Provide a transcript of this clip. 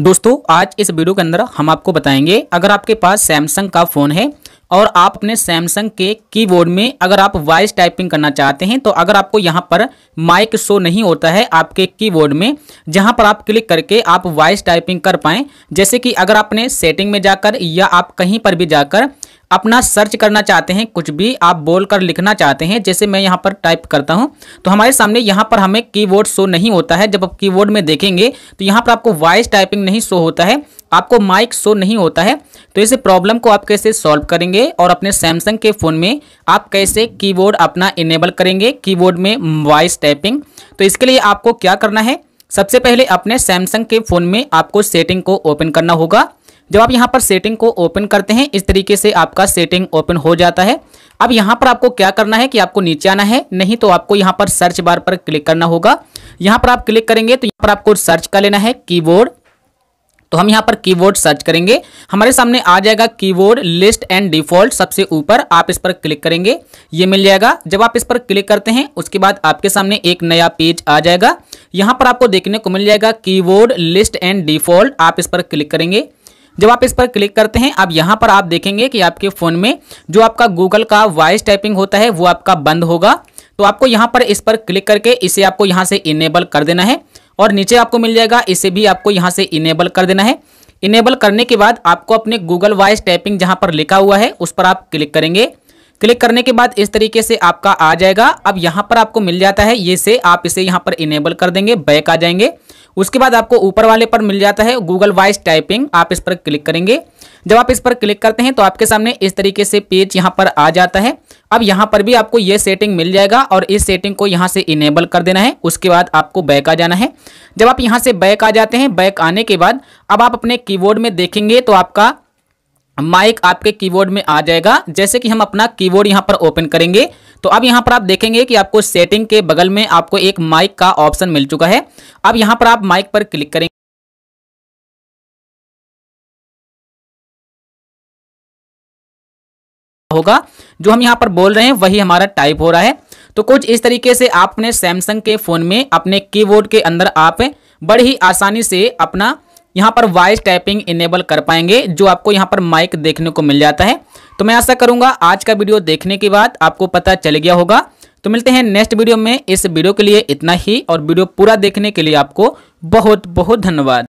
दोस्तों आज इस वीडियो के अंदर हम आपको बताएंगे अगर आपके पास सैमसंग का फ़ोन है और आप अपने सैमसंग के कीबोर्ड में अगर आप वॉइस टाइपिंग करना चाहते हैं तो अगर आपको यहाँ पर माइक शो नहीं होता है आपके कीबोर्ड में जहाँ पर आप क्लिक करके आप वॉइस टाइपिंग कर पाएँ जैसे कि अगर आपने सेटिंग में जाकर या आप कहीं पर भी जाकर अपना सर्च करना चाहते हैं कुछ भी आप बोल कर लिखना चाहते हैं जैसे मैं यहाँ पर टाइप करता हूँ तो हमारे सामने यहाँ पर हमें कीबोर्ड शो नहीं होता है जब आप कीबोर्ड में देखेंगे तो यहाँ पर आपको वॉइस टाइपिंग नहीं शो होता है आपको माइक शो नहीं होता है तो इस प्रॉब्लम को आप कैसे सॉल्व करेंगे और अपने सैमसंग के फ़ोन में आप कैसे कीबोर्ड अपना इनेबल करेंगे कीबोर्ड में वॉइस टाइपिंग तो इसके लिए आपको क्या करना है सबसे पहले अपने सैमसंग के फ़ोन में आपको सेटिंग को ओपन करना होगा जब आप यहाँ पर सेटिंग को ओपन करते हैं इस तरीके से आपका सेटिंग ओपन हो जाता है अब यहाँ पर आपको क्या करना है कि आपको नीचे आना है नहीं तो आपको यहाँ पर सर्च बार पर क्लिक करना होगा यहाँ पर आप क्लिक करेंगे तो यहाँ पर आपको सर्च कर लेना है कीबोर्ड तो हम यहाँ पर कीबोर्ड सर्च करेंगे हमारे सामने आ जाएगा कीबोर्ड लिस्ट एंड डिफॉल्ट सबसे ऊपर आप इस पर क्लिक करेंगे ये मिल जाएगा जब आप इस पर क्लिक करते हैं उसके बाद आपके सामने एक नया पेज आ जाएगा यहाँ पर आपको देखने को मिल जाएगा कीबोर्ड लिस्ट एंड डिफॉल्ट आप इस पर क्लिक करेंगे जब आप इस पर क्लिक करते हैं अब यहाँ पर आप देखेंगे कि आपके फ़ोन में जो आपका गूगल का वॉइस टाइपिंग होता है वो आपका बंद होगा तो आपको यहाँ पर इस पर क्लिक करके इसे आपको यहाँ से इनेबल कर देना है और नीचे आपको मिल जाएगा इसे भी आपको यहाँ से इनेबल कर देना है इनेबल करने के बाद आपको अपने गूगल वॉइस टाइपिंग जहाँ पर लिखा हुआ है उस पर आप क्लिक करेंगे क्लिक करने के बाद इस तरीके से आपका आ जाएगा अब यहाँ पर आपको मिल जाता है ये से आप इसे यहाँ पर इनेबल कर देंगे बैक आ जाएंगे उसके बाद आपको ऊपर वाले पर मिल जाता है गूगल वॉइस टाइपिंग आप इस पर क्लिक करेंगे जब आप इस पर क्लिक करते हैं तो आपके सामने इस तरीके से पेज यहाँ पर आ जाता है अब यहाँ पर भी आपको ये सेटिंग मिल जाएगा और इस सेटिंग को यहाँ से इनेबल कर देना है उसके बाद आपको बैक आ जाना है जब आप यहाँ से बैक आ जाते हैं बैक आने के बाद अब आप अपने कीबोर्ड में देखेंगे तो आपका माइक आपके कीबोर्ड में आ जाएगा जैसे कि हम अपना कीबोर्ड यहाँ पर ओपन करेंगे तो अब यहां पर आप देखेंगे कि आपको सेटिंग के बगल में आपको एक माइक का ऑप्शन मिल चुका है अब यहां पर आप माइक पर क्लिक करेंगे होगा जो हम यहां पर बोल रहे हैं वही हमारा टाइप हो रहा है तो कुछ इस तरीके से आप अपने सैमसंग के फ़ोन में अपने कीबोर्ड के अंदर आप बड़ी ही आसानी से अपना यहाँ पर वॉइस टाइपिंग इनेबल कर पाएंगे जो आपको यहाँ पर माइक देखने को मिल जाता है तो मैं आशा करूँगा आज का वीडियो देखने के बाद आपको पता चल गया होगा तो मिलते हैं नेक्स्ट वीडियो में इस वीडियो के लिए इतना ही और वीडियो पूरा देखने के लिए आपको बहुत बहुत धन्यवाद